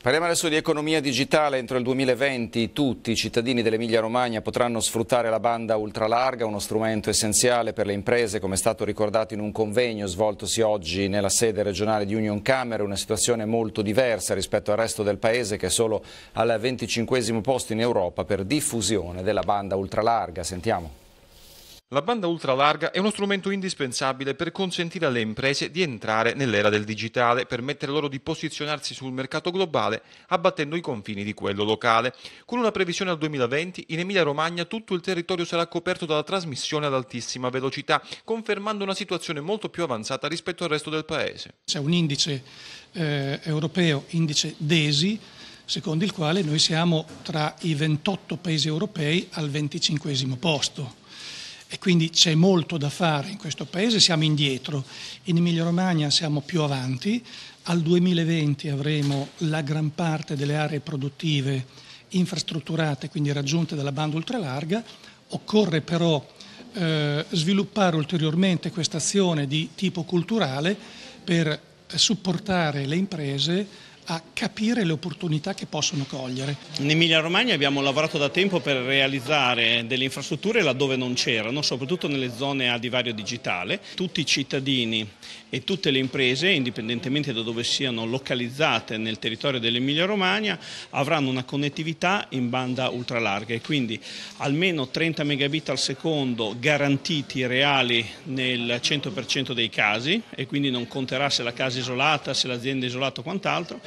Parliamo adesso di economia digitale. Entro il 2020 tutti i cittadini dell'Emilia Romagna potranno sfruttare la banda ultralarga, uno strumento essenziale per le imprese, come è stato ricordato in un convegno svoltosi oggi nella sede regionale di Union Camera, una situazione molto diversa rispetto al resto del paese che è solo al 25 posto in Europa per diffusione della banda ultralarga. Sentiamo. La banda ultralarga è uno strumento indispensabile per consentire alle imprese di entrare nell'era del digitale, permettere loro di posizionarsi sul mercato globale abbattendo i confini di quello locale. Con una previsione al 2020, in Emilia-Romagna tutto il territorio sarà coperto dalla trasmissione ad altissima velocità, confermando una situazione molto più avanzata rispetto al resto del paese. C'è un indice eh, europeo, indice DESI, secondo il quale noi siamo tra i 28 paesi europei al 25 posto e quindi c'è molto da fare in questo Paese, siamo indietro, in Emilia Romagna siamo più avanti, al 2020 avremo la gran parte delle aree produttive infrastrutturate, quindi raggiunte dalla banda ultralarga, occorre però eh, sviluppare ulteriormente questa azione di tipo culturale per supportare le imprese a capire le opportunità che possono cogliere. In Emilia Romagna abbiamo lavorato da tempo per realizzare delle infrastrutture laddove non c'erano, soprattutto nelle zone a divario digitale. Tutti i cittadini e tutte le imprese, indipendentemente da dove siano localizzate nel territorio dell'Emilia Romagna, avranno una connettività in banda ultralarga e quindi almeno 30 megabit al secondo garantiti reali nel 100% dei casi e quindi non conterà se la casa è isolata, se l'azienda è isolata o quant'altro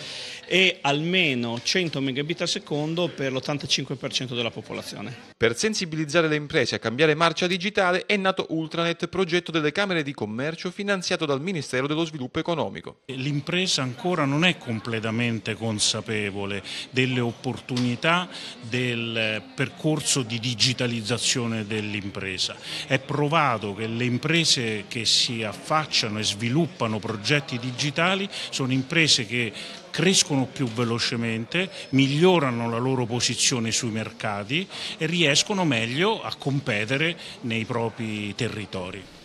e almeno 100 megabit al secondo per l'85% della popolazione. Per sensibilizzare le imprese a cambiare marcia digitale è nato Ultranet, progetto delle Camere di Commercio finanziato dal Ministero dello Sviluppo Economico. L'impresa ancora non è completamente consapevole delle opportunità del percorso di digitalizzazione dell'impresa. È provato che le imprese che si affacciano e sviluppano progetti digitali sono imprese che crescono più velocemente, migliorano la loro posizione sui mercati e riescono meglio a competere nei propri territori.